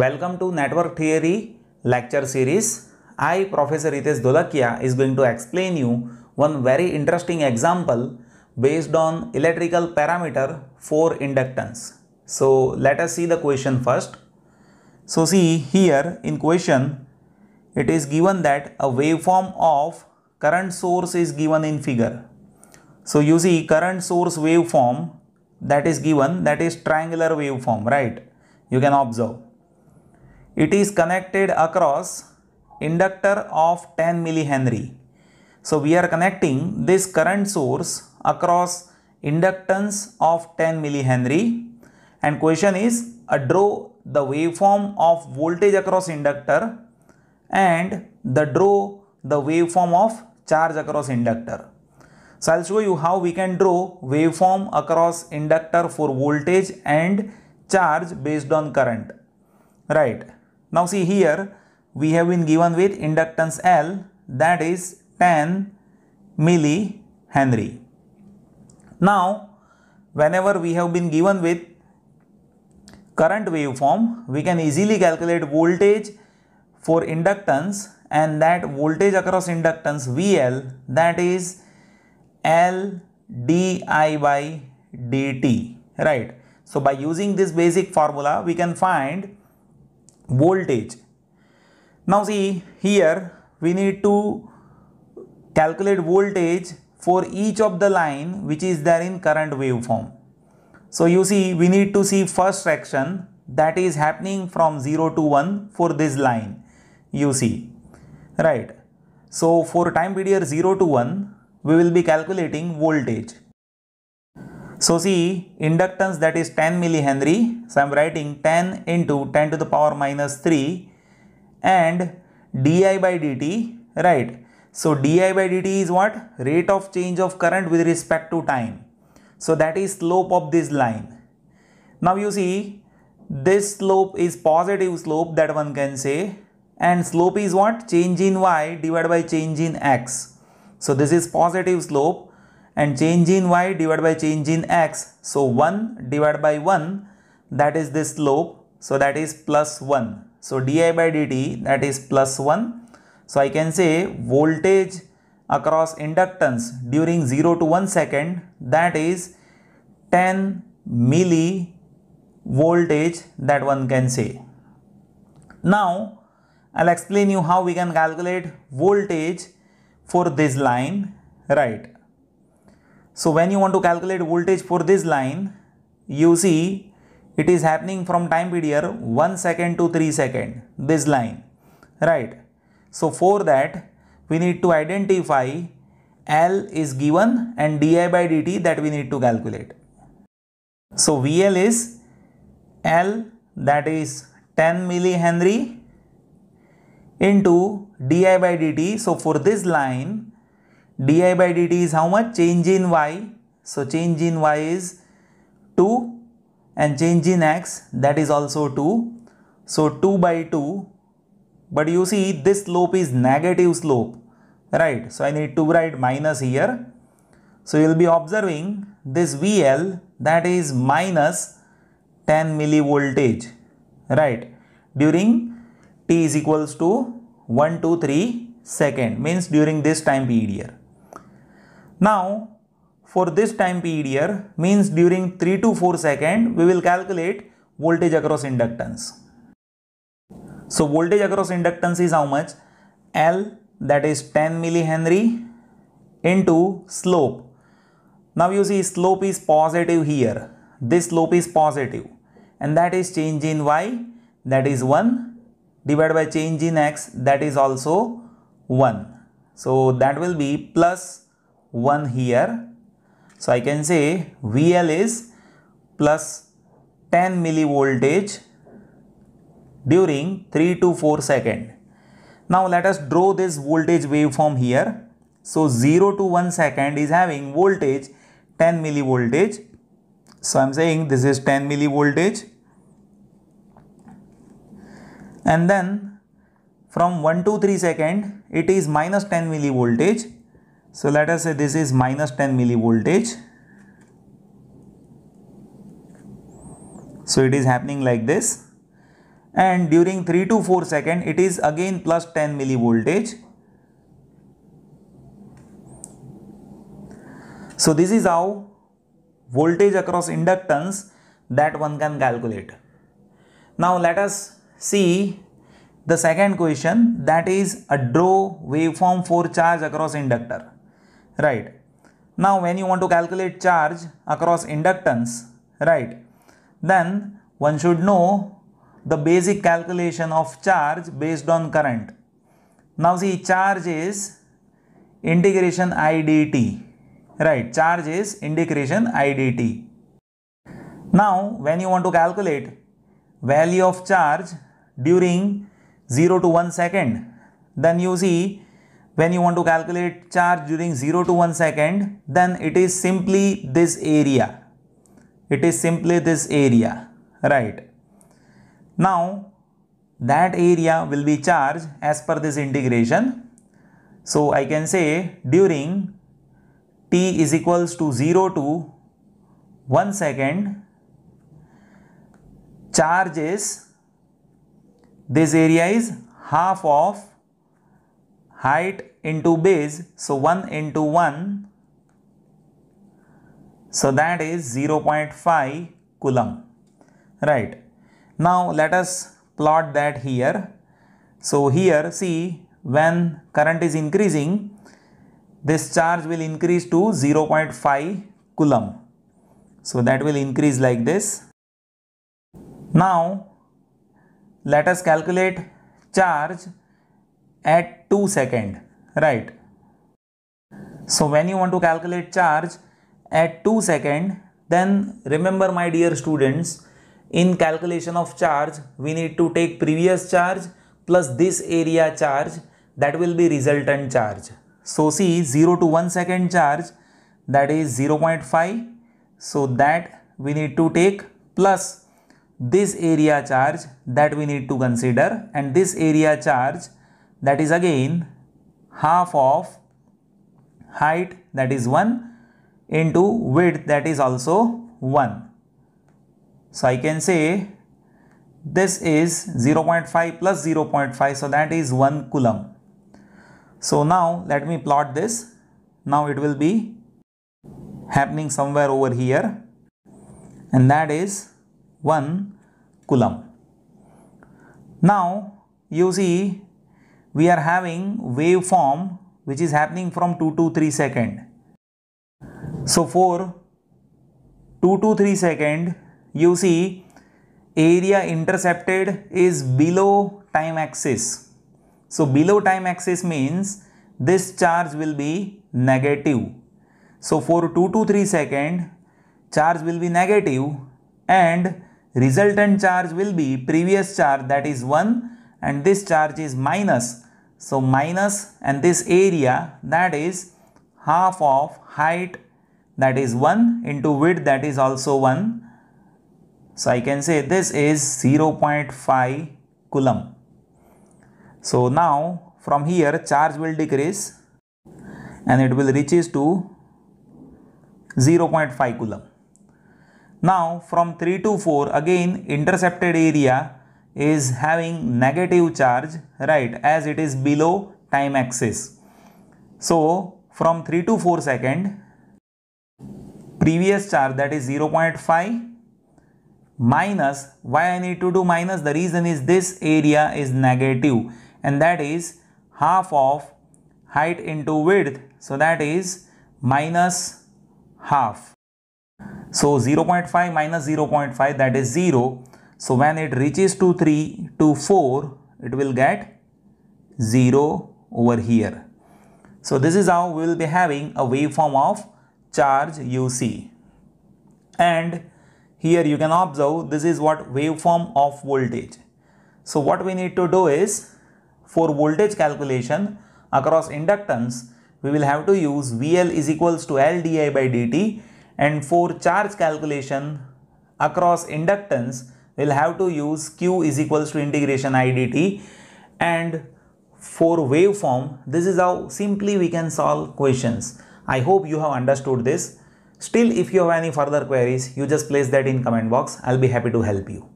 Welcome to Network Theory lecture series. I, Professor Ritesh Dolakia, is going to explain you one very interesting example based on electrical parameter for inductance. So let us see the question first. So see here in question, it is given that a waveform of current source is given in figure. So you see current source waveform that is given that is triangular waveform, right? You can observe it is connected across inductor of 10 millihenry. So we are connecting this current source across inductance of 10 millihenry and question is uh, draw the waveform of voltage across inductor and the draw the waveform of charge across inductor. So I'll show you how we can draw waveform across inductor for voltage and charge based on current. Right. Now see here we have been given with inductance L that is 10 milli Henry. Now whenever we have been given with current waveform we can easily calculate voltage for inductance and that voltage across inductance VL that is L di by dt right. So by using this basic formula we can find voltage. Now see here we need to calculate voltage for each of the line which is there in current waveform. So you see we need to see first section that is happening from 0 to 1 for this line you see right. So for time period 0 to 1 we will be calculating voltage so see inductance that is 10 millihenry. So I am writing 10 into 10 to the power minus 3 and di by dt right. So di by dt is what? Rate of change of current with respect to time. So that is slope of this line. Now you see this slope is positive slope that one can say and slope is what? Change in y divided by change in x. So this is positive slope and change in y divided by change in x. So 1 divided by 1 that is this slope. So that is plus 1. So di by dt that is plus 1. So I can say voltage across inductance during 0 to 1 second that is 10 milli voltage that one can say. Now I'll explain you how we can calculate voltage for this line right. So when you want to calculate voltage for this line, you see it is happening from time period 1 second to 3 second, this line, right? So for that, we need to identify L is given and di by dt that we need to calculate. So VL is L that is 10 millihenry into di by dt. So for this line, di by dt is how much? Change in y. So change in y is 2 and change in x that is also 2. So 2 by 2 but you see this slope is negative slope right. So I need to write minus here. So you will be observing this VL that is minus 10 millivoltage right during t is equals to 1 2 3 second means during this time period here. Now for this time period here means during 3 to 4 second we will calculate voltage across inductance. So voltage across inductance is how much? L that is 10 millihenry into slope. Now you see slope is positive here. This slope is positive and that is change in y that is 1 divided by change in x that is also 1. So that will be plus 1 here. So I can say VL is plus 10 millivoltage during 3 to 4 second. Now let us draw this voltage waveform here. So 0 to 1 second is having voltage 10 millivoltage. So I am saying this is 10 millivoltage. And then from 1 to 3 second it is minus 10 millivoltage. So let us say this is minus 10 millivoltage. So it is happening like this and during 3 to 4 second it is again plus 10 millivoltage. So this is how voltage across inductance that one can calculate. Now let us see the second question that is a draw waveform for charge across inductor right now when you want to calculate charge across inductance right then one should know the basic calculation of charge based on current now see charge is integration idt right charge is integration idt now when you want to calculate value of charge during 0 to 1 second then you see when you want to calculate charge during 0 to 1 second, then it is simply this area. It is simply this area, right? Now, that area will be charged as per this integration. So, I can say during t is equals to 0 to 1 second, charge is, this area is half of height into base so 1 into 1 so that is 0.5 coulomb right now let us plot that here so here see when current is increasing this charge will increase to 0.5 coulomb so that will increase like this now let us calculate charge at 2 second right so when you want to calculate charge at 2 second then remember my dear students in calculation of charge we need to take previous charge plus this area charge that will be resultant charge so see 0 to 1 second charge that is 0.5 so that we need to take plus this area charge that we need to consider and this area charge that is again half of height that is 1 into width that is also 1. So I can say this is 0.5 plus 0.5 so that is 1 coulomb. So now let me plot this. Now it will be happening somewhere over here and that is 1 coulomb. Now you see we are having waveform which is happening from 2 to 3 second. So for 2 to 3 second you see area intercepted is below time axis. So below time axis means this charge will be negative. So for 2 to 3 second charge will be negative and resultant charge will be previous charge that is 1 and this charge is minus. So minus and this area that is half of height that is 1 into width that is also 1. So I can say this is 0.5 coulomb. So now from here charge will decrease and it will reaches to 0.5 coulomb. Now from 3 to 4 again intercepted area is having negative charge right as it is below time axis. So from 3 to 4 second previous charge that is 0.5 minus why I need to do minus the reason is this area is negative and that is half of height into width so that is minus half. So 0.5 minus 0.5 that is 0 so when it reaches to 3 to 4, it will get 0 over here. So this is how we will be having a waveform of charge UC. And here you can observe this is what waveform of voltage. So what we need to do is for voltage calculation across inductance, we will have to use VL is equals to L di by dt and for charge calculation across inductance, we'll have to use q is equals to integration i dt and for waveform this is how simply we can solve questions. I hope you have understood this. Still if you have any further queries you just place that in comment box. I'll be happy to help you.